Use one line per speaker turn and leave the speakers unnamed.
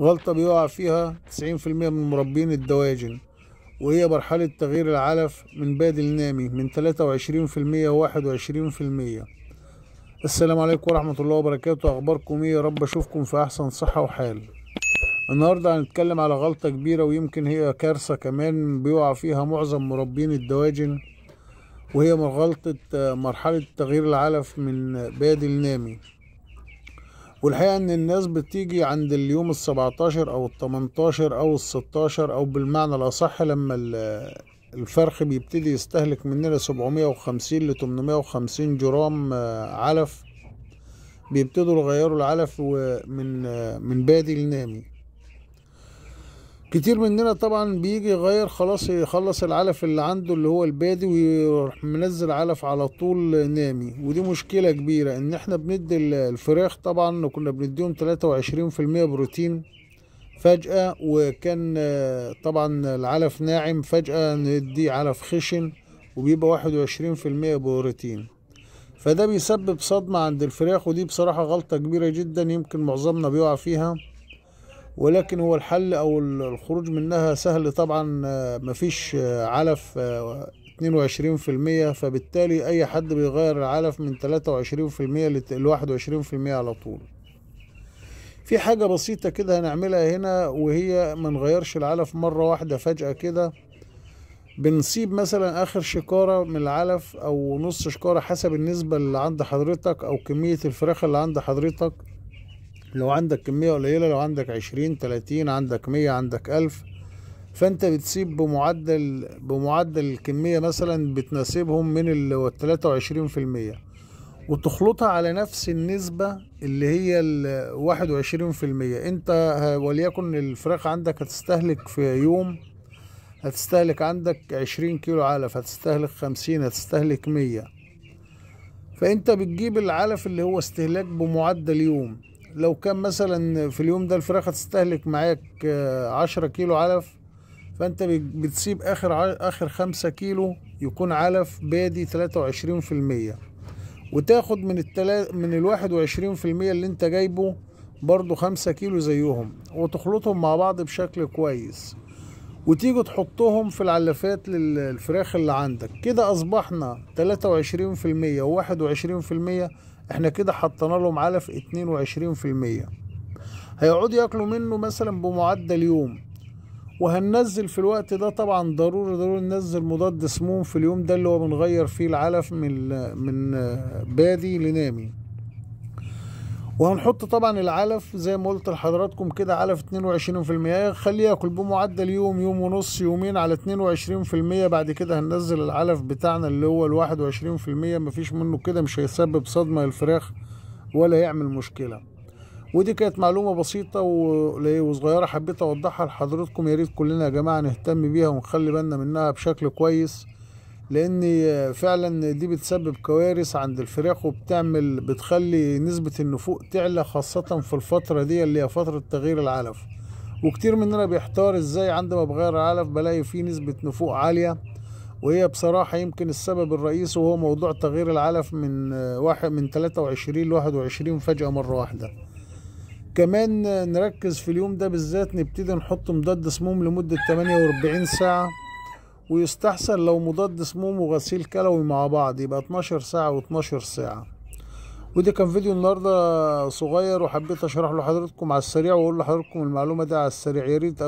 غلطة بيقع فيها تسعين في المية من مربين الدواجن وهي مرحلة تغيير العلف من بادل نامي من وعشرين في المية وعشرين في المية السلام عليكم ورحمة الله وبركاته أخباركم إيه يا رب أشوفكم في أحسن صحة وحال النهاردة هنتكلم على غلطة كبيرة ويمكن هي كارثة كمان بيقع فيها معظم مربين الدواجن وهي غلطة آه، مرحلة تغيير العلف من بادل نامي والحقيقة إن الناس بتيجي عند اليوم السبعتاشر أو 18 أو الستاشر أو بالمعنى الأصح لما الفرخ بيبتدي يستهلك مننا سبعمية وخمسين لتمنمية وخمسين جرام آه، علف بيبتدوا يغيروا العلف ومن آه، من بادي لنامي كتير مننا طبعا بيجي يغير خلاص يخلص العلف اللي عنده اللي هو البادي ويروح منزل علف على طول نامي ودي مشكله كبيره ان احنا بندي الفراخ طبعا كنا بنديهم 23% بروتين فجاه وكان آه، طبعا العلف ناعم فجاه نديه علف خشن وبيبقى 21% بروتين فده بيسبب صدمه عند الفراخ ودي بصراحه غلطه كبيره جدا يمكن معظمنا بيقع فيها ولكن هو الحل او الخروج منها سهل طبعا آه، مفيش آه، علف 22% آه، فبالتالي اي حد بيغير العلف من 23% ل 21% على طول في حاجة بسيطة كده هنعملها هنا وهي ما نغيرش العلف مرة واحدة فجأة كده بنصيب مثلا اخر شكارة من العلف او نص شكارة حسب النسبة اللي عند حضرتك او كمية الفراخ اللي عند حضرتك لو عندك كمية قليلة لو عندك عشرين تلاتين عندك مية عندك ألف فأنت بتسيب بمعدل بمعدل الكمية مثلا بتناسبهم من التلاتة وعشرين في المية وتخلطها على نفس النسبة اللي هي الواحد وعشرين في المية انت وليكن الفراخ عندك هتستهلك في يوم هتستهلك عندك عشرين كيلو علف هتستهلك خمسين هتستهلك مية فانت بتجيب العلف اللي هو استهلاك بمعدل يوم لو كان مثلا في اليوم ده الفراخ هتستهلك معاك آه، عشرة كيلو علف فانت بتسيب اخر اخر خمسة كيلو يكون علف بادي تلاتة وعشرين في المية وتاخد من التلا من الواحد وعشرين في المية اللي انت جايبه برضو خمسة كيلو زيهم وتخلطهم مع بعض بشكل كويس وتيجوا تحطهم في العلافات للفراخ اللي عندك كده اصبحنا 23% و21% احنا كده حطينا لهم علف 22% هيقعدوا ياكلوا منه مثلا بمعدل يوم وهننزل في الوقت ده طبعا ضروري ضروري ننزل مضاد سموم في اليوم ده اللي هو بنغير فيه العلف من من بادي لنامي وهنحط طبعا العلف زي ما قلت لحضراتكم كده علف 22% خليه ياكل بمعدل يوم يوم ونص يومين على 22% بعد كده هننزل العلف بتاعنا اللي هو ال 21% مفيش منه كده مش هيسبب صدمة للفراخ ولا يعمل مشكلة ودي كانت معلومة بسيطة وصغيرة حبيت اوضحها لحضراتكم يا ريت كلنا يا جماعة نهتم بيها ونخلي بالنا منها بشكل كويس لان فعلا دي بتسبب كوارث عند الفراخ وبتعمل بتخلي نسبة النفوق تعلى خاصة في الفترة دي اللي هي فترة تغيير العلف وكتير مننا بيحتار ازاي عندما بغير العلف بلاقي فيه نسبة نفوق عالية وهي بصراحة يمكن السبب الرئيسي وهو موضوع تغيير العلف من واحد من 23 ل 21 فجأة مرة واحدة كمان نركز في اليوم ده بالذات نبتدي نحط مضاد سموم لمدة 48 ساعة ويستحسن لو مضاد سموم وغسيل كلوي مع بعض يبقى 12 ساعة و12 ساعة وده كان فيديو النهارده صغير وحبيت اشرح له حضراتكم على السريع واقول لحضراتكم المعلومه دي على السريع ياريت